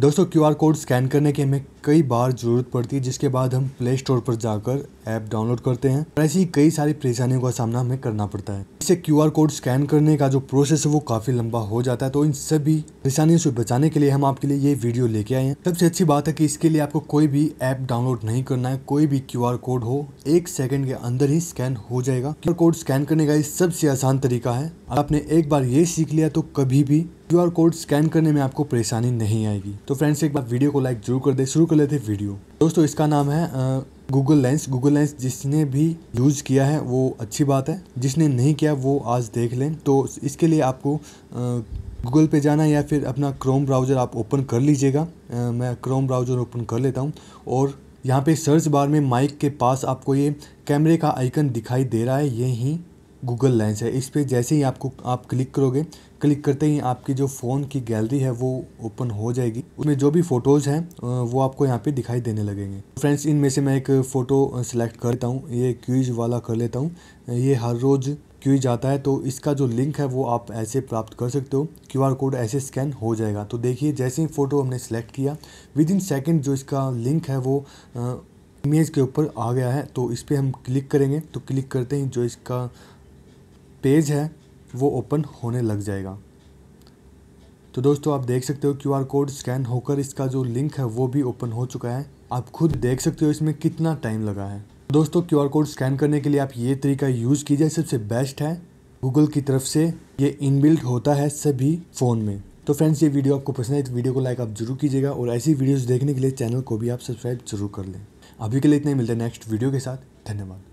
दोस्तों R code scan करने की हमें कई बार ज़रूरत पड़ती है जिसके बाद हम प्ले स्टोर पर जाकर ऐप डाउनलोड करते हैं और ऐसी कई सारी परेशानियों का सामना हमें करना पड़ता है इससे आर कोड स्कैन करने का जो प्रोसेस है वो काफ़ी लंबा हो जाता है तो इन सभी परेशानियों से बचाने के लिए हम आपके लिए ये वीडियो लेके आए हैं सबसे अच्छी बात है कि इसके लिए आपको कोई भी ऐप डाउनलोड नहीं करना है कोई भी क्यू कोड हो एक सेकेंड के अंदर ही स्कैन हो जाएगा क्यू कोड स्कैन करने का सबसे आसान तरीका है आपने एक बार ये सीख लिया तो कभी भी क्यू आर कोड स्कैन करने में आपको परेशानी नहीं आएगी तो फ्रेंड्स एक बार वीडियो को लाइक जरूर कर दे शुरू कर लेते वीडियो दोस्तों इसका नाम है गूगल लेंस गूगल लेंस जिसने भी यूज़ किया है वो अच्छी बात है जिसने नहीं किया वो आज देख लें तो इसके लिए आपको गूगल पे जाना या फिर अपना क्रोम ब्राउज़र आप ओपन कर लीजिएगा मैं क्रोम ब्राउज़र ओपन कर लेता हूँ और यहाँ पे सर्च बार में माइक के पास आपको ये कैमरे का आइकन दिखाई दे रहा है ही गूगल लेंस है इस पर जैसे ही आपको आप क्लिक करोगे क्लिक करते ही आपकी जो फ़ोन की गैलरी है वो ओपन हो जाएगी उसमें जो भी फ़ोटोज़ हैं वो आपको यहाँ पे दिखाई देने लगेंगे फ्रेंड्स इनमें से मैं एक फ़ोटो सिलेक्ट करता हूँ ये क्यूज वाला कर लेता हूँ ये हर रोज़ क्यूज आता है तो इसका जो लिंक है वो आप ऐसे प्राप्त कर सकते हो क्यू आर कोड ऐसे स्कैन हो जाएगा तो देखिए जैसे ही फ़ोटो हमने सेलेक्ट किया विद इन सेकेंड जो इसका लिंक है वो इमेज के ऊपर आ गया है तो इस पर हम क्लिक करेंगे तो क्लिक करते ही जो इसका पेज है वो ओपन होने लग जाएगा तो दोस्तों आप देख सकते हो क्यूआर कोड स्कैन होकर इसका जो लिंक है वो भी ओपन हो चुका है आप खुद देख सकते हो इसमें कितना टाइम लगा है दोस्तों क्यूआर कोड स्कैन करने के लिए आप ये तरीका यूज़ कीजिए सबसे बेस्ट है गूगल की तरफ से ये इनबिल्ट होता है सभी फ़ोन में तो फ्रेंड्स ये वीडियो आपको पसंद है तो वीडियो को लाइक आप जरूर कीजिएगा और ऐसी वीडियोज़ देखने के लिए चैनल को भी आप सब्सक्राइब जरूर कर लें अभी के लिए इतना ही मिलता है नेक्स्ट वीडियो के साथ धन्यवाद